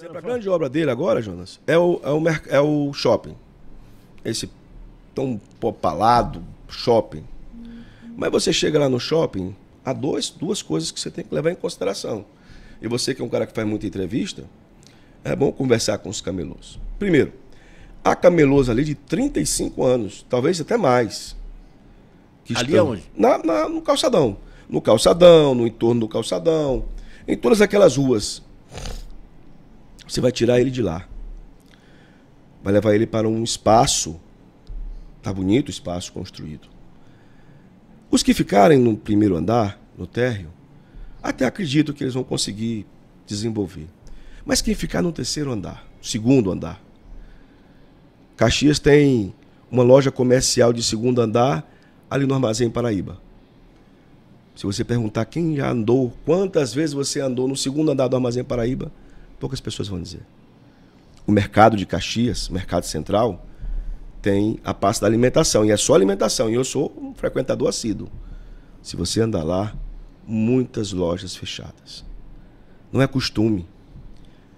Exemplo, a grande obra dele agora, Jonas, é o, é o, é o shopping. Esse tão popalado shopping. Mas você chega lá no shopping, há dois, duas coisas que você tem que levar em consideração. E você que é um cara que faz muita entrevista, é bom conversar com os camelôs. Primeiro, há camelôs ali de 35 anos, talvez até mais. ali estão, onde? Na, na, no calçadão. No calçadão, no entorno do calçadão, em todas aquelas ruas você vai tirar ele de lá. Vai levar ele para um espaço. Tá bonito o espaço construído. Os que ficarem no primeiro andar, no térreo, até acredito que eles vão conseguir desenvolver. Mas quem ficar no terceiro andar, segundo andar. Caxias tem uma loja comercial de segundo andar ali no Armazém Paraíba. Se você perguntar quem já andou, quantas vezes você andou no segundo andar do Armazém Paraíba, poucas pessoas vão dizer. O mercado de Caxias, o mercado central, tem a parte da alimentação. E é só alimentação. E eu sou um frequentador assíduo. Se você andar lá, muitas lojas fechadas. Não é costume.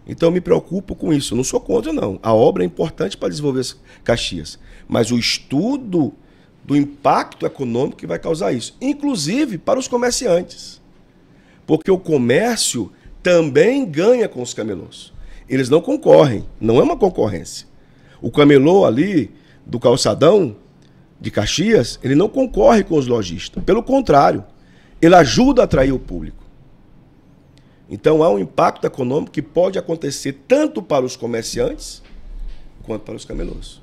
Então eu me preocupo com isso. Eu não sou contra, não. A obra é importante para desenvolver Caxias. Mas o estudo do impacto econômico que vai causar isso, inclusive para os comerciantes. Porque o comércio também ganha com os camelôs. Eles não concorrem, não é uma concorrência. O camelô ali do calçadão de Caxias, ele não concorre com os lojistas. Pelo contrário, ele ajuda a atrair o público. Então há um impacto econômico que pode acontecer tanto para os comerciantes quanto para os camelôs.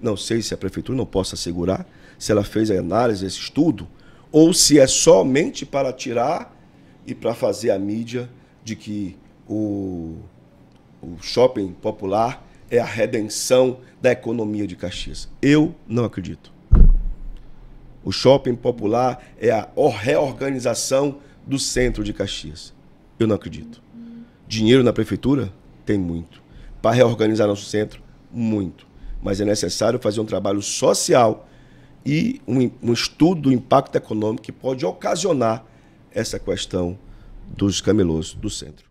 Não sei se a prefeitura não possa assegurar se ela fez a análise, esse estudo, ou se é somente para tirar e para fazer a mídia de que o, o shopping popular é a redenção da economia de Caxias. Eu não acredito. O shopping popular é a reorganização do centro de Caxias. Eu não acredito. Dinheiro na prefeitura? Tem muito. Para reorganizar nosso centro? Muito. Mas é necessário fazer um trabalho social e um, um estudo do impacto econômico que pode ocasionar essa questão dos camelôs do centro.